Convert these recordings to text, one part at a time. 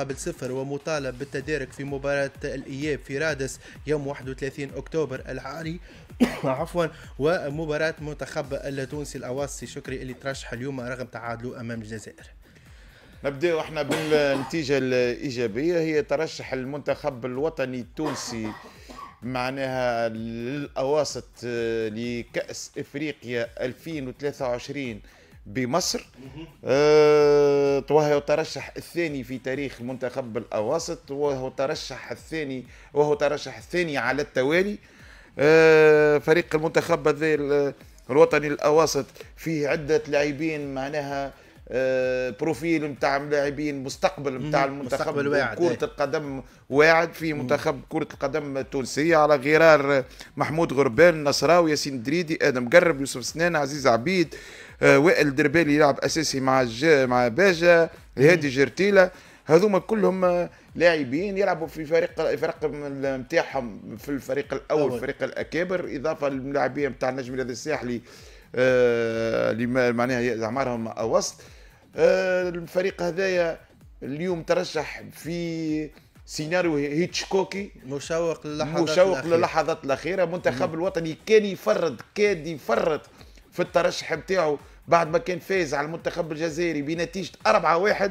مقابل صفر ومطالب بالتدارك في مباراة الإياب في رادس يوم 31 أكتوبر العاري عفوا ومباراة منتخب التونسي الأواسي شكري اللي ترشح اليوم رغم تعادله أمام الجزائر نبداو احنا بالنتيجه الايجابيه هي ترشح المنتخب الوطني التونسي معناها للاواسط لكاس افريقيا 2023 بمصر أه وهو ترشح الثاني في تاريخ المنتخب الاواسط وهو ترشح الثاني وهو ترشح الثاني على التوالي أه فريق المنتخب الوطني الاواسط فيه عده لاعبين معناها أه بروفيل نتاع لاعبين مستقبل نتاع المنتخب ايه. كرة القدم واعد في منتخب كرة القدم التونسية على غرار محمود غربان النصراوي ياسين دريدي ادم قرب يوسف سنان عزيز عبيد آه، وائل دربالي يلعب اساسي مع مع باجا هادي جرتيله هذوما كلهم آه، لاعبين يلعبوا في فريق فريق نتاعهم في الفريق الاول الفريق الاكابر اضافه للاعبيه نتاع النجم هذا الساحلي آه، اللي معناها اعمارهم اوسط الفريق هذايا اليوم ترشح في سيناريو هيتشكوكي مشوق للحظات مشوق للحظات الاخيره المنتخب الوطني كان يفرط كاد يفرط في الترشح بتاعه بعد ما كان فاز على المنتخب الجزائري بنتيجه 4-1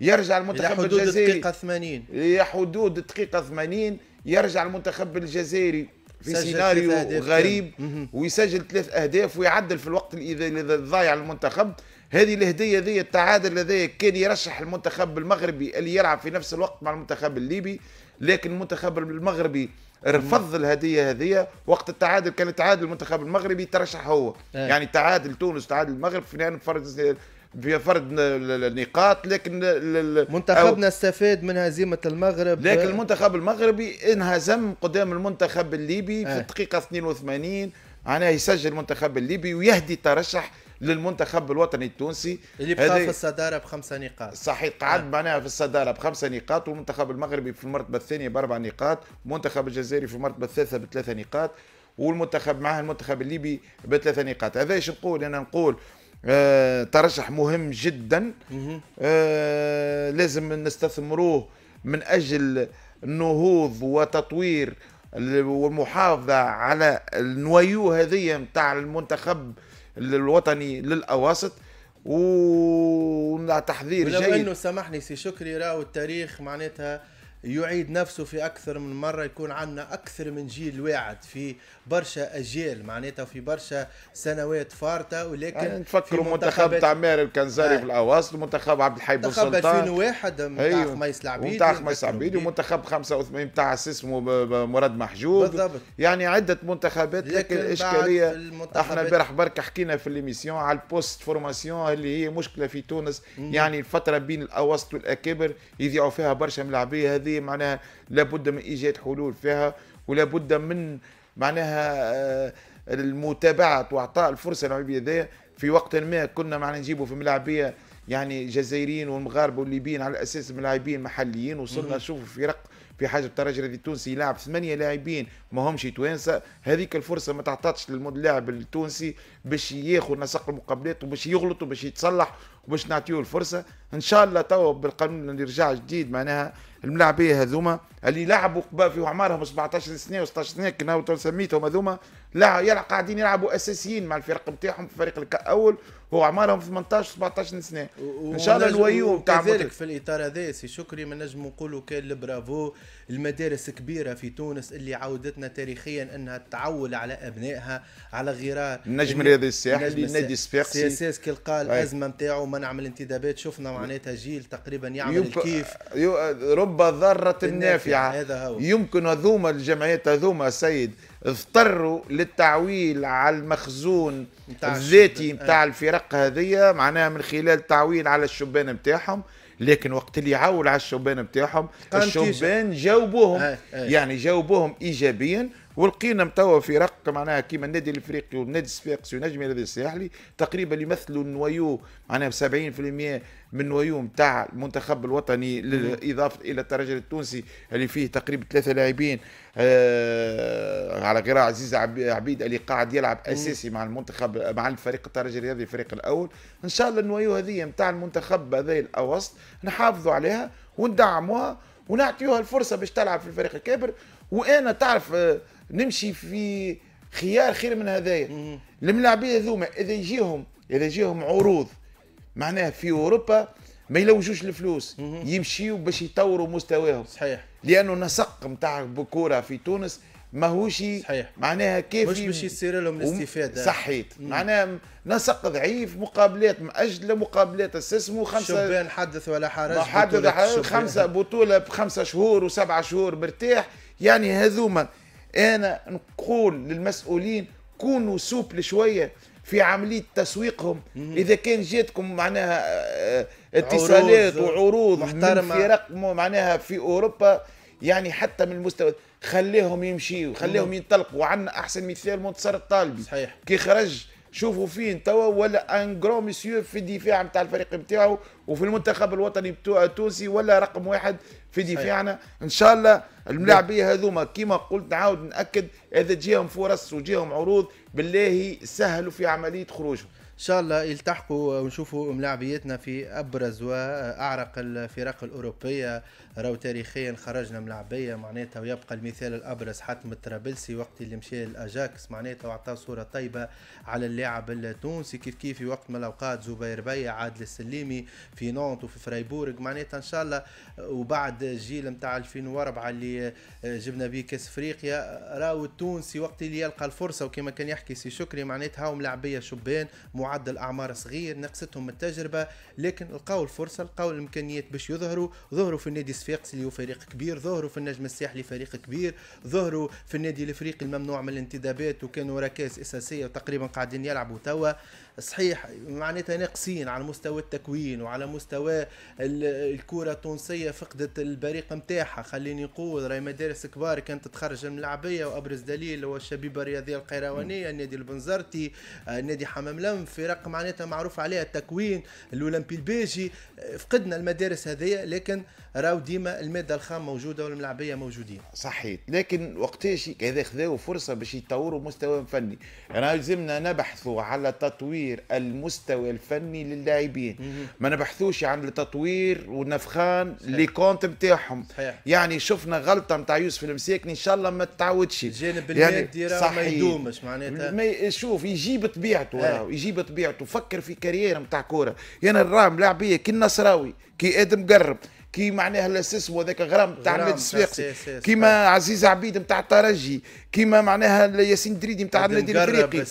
يرجع المنتخب الجزائري دقيقة 80 حدود دقيقة 80 يرجع المنتخب الجزائري في سيناريو غريب ويسجل ثلاث اهداف ويعدل في الوقت اللي ضايع المنتخب هذه الهدية ذي التعادل هذايا كان يرشح المنتخب المغربي اللي يلعب في نفس الوقت مع المنتخب الليبي لكن المنتخب المغربي رفض الهديه هذه وقت التعادل كان تعادل المنتخب المغربي ترشح هو أه. يعني تعادل تونس تعادل المغرب في فرد في فرد النقاط لكن منتخبنا استفاد من هزيمه المغرب لكن إيه. المنتخب المغربي انهزم قدام المنتخب الليبي أه. في الدقيقه 82 معناها يسجل المنتخب الليبي ويهدي ترشح للمنتخب الوطني التونسي اللي بقى في الصداره بخمسه نقاط صحيح آه. قعد آه. معناها في الصداره بخمسه نقاط والمنتخب المغربي في المرتبه الثانيه باربع نقاط المنتخب الجزائري في المرتبه الثالثه بثلاثه نقاط والمنتخب معاه المنتخب الليبي بثلاثه نقاط هذا ايش نقول انا نقول آه ترشح مهم جدا آه لازم نستثمروه من اجل النهوض وتطوير والمحافظه على النويو هذه نتاع المنتخب الوطني للاواسط و تحذير جيد ولو انه سامحني سي شكري راهو التاريخ معناتها يعيد نفسه في اكثر من مره يكون عندنا اكثر من جيل واعد في برشا اجيال معناتها في برشا سنوات فارته ولكن يعني نفكروا منتخب تاع ماهر الكنزاري آه. في الاواسط ومنتخب عبد الحي بن سلطان منتخب 2001 أيوه. نتاع خميس العبيدي نتاع خميس العبيدي ومنتخب 85 نتاع اسمه مراد محجوب بالضبط يعني عده منتخبات لكن الاشكاليه احنا البارح برك حكينا في ليميسيون على البوست فورماسيون اللي هي مشكله في تونس مم. يعني الفتره بين الاواسط والاكابر يضيعوا فيها برشا من هذه هذه معناها لابد من ايجاد حلول فيها ولابد من معناها آه، المتابعه واعطاء الفرصه للعبيه هذايا في وقت ما كنا معنا نجيبوا في ملاعبيه يعني جزائريين والمغاربه والليبيين على اساس ملاعبين محليين وصلنا نشوفوا فرق في حاجه الترجي التونسي يلعب ثمانيه لاعبين ما همش توانسه هذيك الفرصه ما تعطاتش لللاعب التونسي باش ياخذ نسق المقابلات وباش يغلط وباش يتصلح وباش نعطيو الفرصه ان شاء الله تو بالقانون اللي رجع جديد معناها الملاعبيه هذوما اللي لعبوا قبا في اعمارهم 17 سنه و16 سنه كنا سميتهم هذوما لا يلعب قاعدين يلعبوا اساسيين مع الفرق نتاعهم في فريق الاول واعمارهم 18 17 سنه ان شاء الله نويوهم تاع كذلك في الاطار هذا سي شكري ما نجم نقولوا كان برافو المدارس كبيره في تونس اللي عودتنا تاريخيا انها تعول على ابنائها على غرار النجم الرياضي الساحلي النادي الصفاقسي سي اس اس كي لقى الازمه نتاعو نعمل انتدابات شفنا معناتها جيل تقريبا يعمل يب... الكيف رب ذرة نافعة هذا هو. يمكن هذوما الجمعيات هذوما سيد اضطروا للتعويل على المخزون الذاتي نتاع آه. الفرق هذية معناها من خلال تعويل على الشبان نتاعهم لكن وقت اللي يعول على الشبان نتاعهم الشبان جاوبوهم آه، آه. يعني جاوبوهم ايجابيا ولقينا توا في رق معناها كيما النادي الافريقي والنادي الصفاقسي والنجم الرياضي الساحلي تقريبا يمثلوا النويو معناها 70% من نويو نتاع المنتخب الوطني اضافه الى الترجي التونسي اللي فيه تقريبا ثلاثه لاعبين آه على غير عزيز عبيد اللي قاعد يلعب اساسي مع المنتخب مع الفريق الترجي الرياضي الفريق الاول ان شاء الله النويو هذه نتاع المنتخب هذا الاوسط نحافظوا عليها وندعموها ونعطيوها الفرصه باش تلعب في الفريق الكبير وانا تعرف آه نمشي في خيار خير من هذايا الملاعبيه هذوما اذا يجيهم اذا يجيهم عروض معناها في اوروبا ما يلوجوش الفلوس يمشيوا باش يطوروا مستواهم صحيح لانه النسق نتاع بكوره في تونس ماهوش معناها كيف مش باش يصير لهم الاستفاده صحيت معناها نسق ضعيف مقابلات مأجله مقابلات استسمو خمسه شبان حدث ولا حرج حدث خمسه بطوله بخمسه شهور وسبعه شهور مرتاح يعني هذوما انا نقول للمسؤولين كونوا سوبل شويه في عمليه تسويقهم اذا كان جاتكم معناها آه، اتصالات وعروض محترمه في رقم معناها في اوروبا يعني حتى من المستوى خليهم يمشيوا خليهم ينطلقوا وعندنا احسن مثال منتصر الطالبي صحيح كي خرج شوفوا فين توا ولا ان كرو ميسيو في الدفاع نتاع الفريق نتاعو وفي المنتخب الوطني التونسي ولا رقم واحد في دفاعنا ان شاء الله الملاعبيه هذوما كيما قلت نعاود ناكد اذا جيهم فرص وجيهم عروض بالله سهلوا في عمليه خروجهم ان شاء الله يلتحقوا ونشوفوا ملاعبيتنا في ابرز واعرق الفرق الاوروبيه راهو تاريخيا خرجنا ملاعبيه معناتها ويبقى المثال الابرز حتم الطرابلسي وقت اللي مشى للاجاكس معناتها وعطاه صوره طيبه على اللاعب التونسي كيف كيف في وقت من الاوقات زبير بيا عادل السليمي في نونت وفي فرايبورغ معناتها ان شاء الله وبعد الجيل نتاع 2004 اللي جبنا به كاس افريقيا راهو التونسي وقت اللي يلقى الفرصه وكما كان يحكي سي شكري معناتها هاو ملاعبيه شبان مع معدل أعمار صغير نقصتهم التجربة لكن لقاو الفرصة لقاو الإمكانيات باش يظهروا ظهروا في النادي صفاقس اللي هو فريق كبير ظهروا في النجم الساحلي فريق كبير ظهروا في النادي الإفريقي الممنوع من الانتدابات وكانوا ركائز أساسية وتقريبا قاعدين يلعبوا توا صحيح معناتها ناقصين على مستوى التكوين وعلى مستوى الكره التونسيه فقدت البريق نتاعها خليني نقول راهي مدارس كبار كانت تخرج العبيه وابرز دليل هو الشبيبه الرياضيه القيروانيه النادي البنزرتي آه، نادي حمام لم فرق معناتها معروف عليها التكوين الاولمبي البيجي آه، فقدنا المدارس هذيا لكن راهو ديما الماده الخام موجوده والملعبيه موجودين صحيح لكن وقتاش كذا خذاو فرصه باش يطوروا مستواهم الفني راه لازمنا نبحثوا على تطوير تطوير المستوى الفني للاعبين ما نبحثوش عن التطوير والنفخان لي كونت نتاعهم يعني شفنا غلطه نتاع يوسف المساكني ان شاء الله ما تعاودش الجانب يعني المادي راه ما يدومش معناتها شوف يجيب طبيعته إيه. راهو يجيب طبيعته فكر في كارير نتاع كوره يعني الرام لاعبيه كي النصراوي كي ادم قرب كي معناها الاساسمو هذاك غرام تاع نادي السواقسي كيما عزيز عبيد نتاع الترجي كيما معناها ياسين دريدي نتاع النادي الافريقي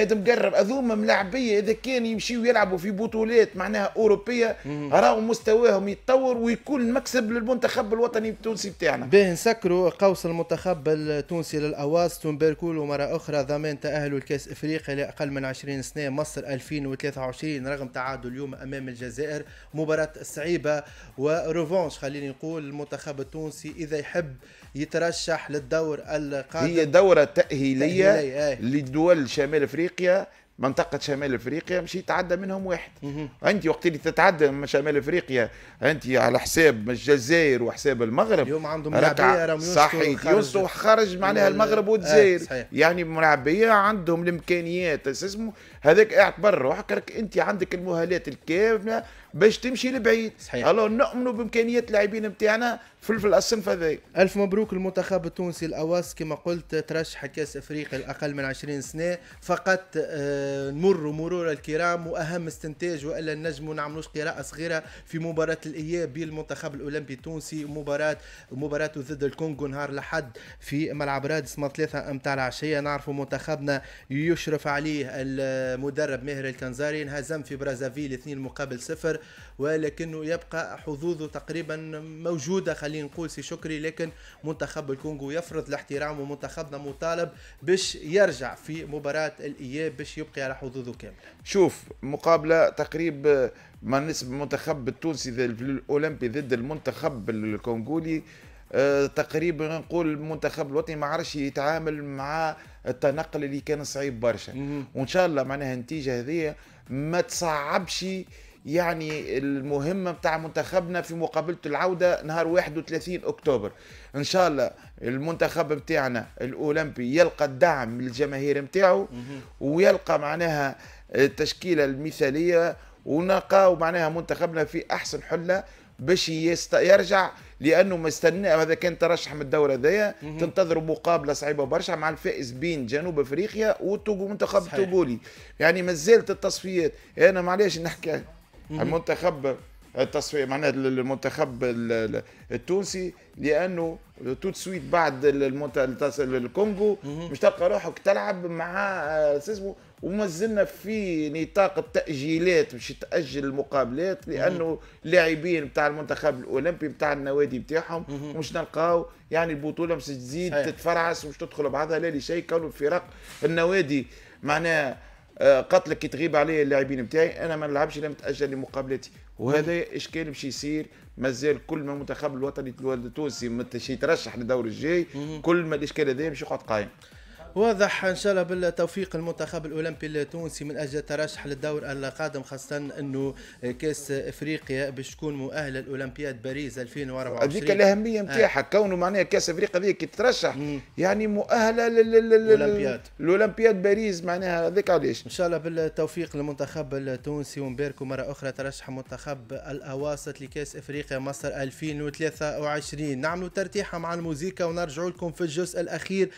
ادم مقرب هذوما ملاعبيه اذا كان يمشيو يلعبوا في بطولات معناها اوروبيه راهو مستواهم يتطور ويكون مكسب للمنتخب الوطني التونسي بتاعنا باهي نسكروا قوس المنتخب التونسي للاواسط ونباركوا مره اخرى ضمان تاهله لكاس افريقيا لاقل من 20 سنه مصر 2023 رغم تعادل اليوم امام الجزائر مباراه صعيبه و روفونش خليني نقول المنتخب التونسي اذا يحب يترشح للدور القادم هي دوره تاهيليه, إيه. لدول شمال افريقيا منطقة شمال افريقيا مش يتعدى منهم واحد انت وقت اللي تتعدى من شمال افريقيا انت على حساب الجزائر وحساب المغرب اليوم عندهم ملعبية صحيح يوسف خرج معناها المغرب إيه، والجزائر آه يعني ملعبية عندهم الامكانيات اسمه هذاك قاعد برا راك انت عندك المهالات الكامله باش تمشي لبعيد صحيح الو نؤمنوا بامكانيات اللاعبين نتاعنا في الصنف هذا الف مبروك المنتخب التونسي الاواس كما قلت ترشح كاس افريقيا الاقل من 20 سنه فقط آه، نمر مرور الكرام واهم استنتاج والا نجم نعملوش قراءه صغيره في مباراه الاياب بالمنتخب الاولمبي التونسي مباراه مباراته ضد الكونغو نهار الاحد في ملعب رادس من ثلاثه نتاع العشيه نعرفوا منتخبنا يشرف عليه مدرب ماهر الكنزاري انهزم في برازافيل 2 مقابل صفر ولكنه يبقى حظوظه تقريبا موجودة خلينا نقول سي شكري لكن منتخب الكونغو يفرض الاحترام ومنتخبنا مطالب باش يرجع في مباراة الإياب باش يبقي على حظوظه كاملة شوف مقابلة تقريب ما نسب المنتخب التونسي الأولمبي ضد المنتخب الكونغولي آه، تقريبا نقول المنتخب الوطني ما عرفش يتعامل مع التنقل اللي كان صعيب برشا وان شاء الله معناها النتيجه هذه ما تصعبش يعني المهمه نتاع منتخبنا في مقابله العوده نهار 31 اكتوبر ان شاء الله المنتخب نتاعنا الاولمبي يلقى الدعم من الجماهير نتاعو ويلقى معناها التشكيله المثاليه ونلقاو معناها منتخبنا في احسن حله باش يرجع لانه مستنى هذا كان ترشح من الدوره ذي تنتظر مقابله صعيبه برشا مع الفائز بين جنوب افريقيا والمنتخب توغولي يعني مازالت التصفيات انا معليش نحكي المنتخب التصفيه معناها المنتخب التونسي لانه توت سويت بعد الكونغو مش تلقى روحك تلعب مع آه، اسمه وما زلنا في نطاق التاجيلات باش تاجل المقابلات لانه اللاعبين نتاع المنتخب الاولمبي نتاع النوادي نتاعهم مش نلقاو يعني البطوله مش تزيد تتفرعس مش تدخل بعضها لا لشيء كانوا الفرق النوادي معناها آه، قتلك كي تغيب عليا اللاعبين نتاعي انا ما نلعبش الا متاجل لمقابلتي وهذا اشكال باش يصير مازال كل ما المنتخب الوطني التونسي ما يترشح للدور الجاي كل ما الاشكال هذا باش يقعد قائم واضح ان شاء الله بالتوفيق المنتخب الاولمبي التونسي من اجل الترشح للدور القادم خاصه انه كاس افريقيا باش تكون مؤهله لاولمبياد باريس 2024 هذيك الاهميه نتاعها آه. كونه معناها كاس افريقيا هذيك كي يعني مؤهله للاولمبياد الاولمبياد باريس معناها هذاك علاش ان شاء الله بالتوفيق للمنتخب التونسي ونباركوا مره اخرى ترشح منتخب الاواسط لكاس افريقيا مصر 2023 نعملوا ترتيحه مع الموسيقى ونرجعوا لكم في الجزء الاخير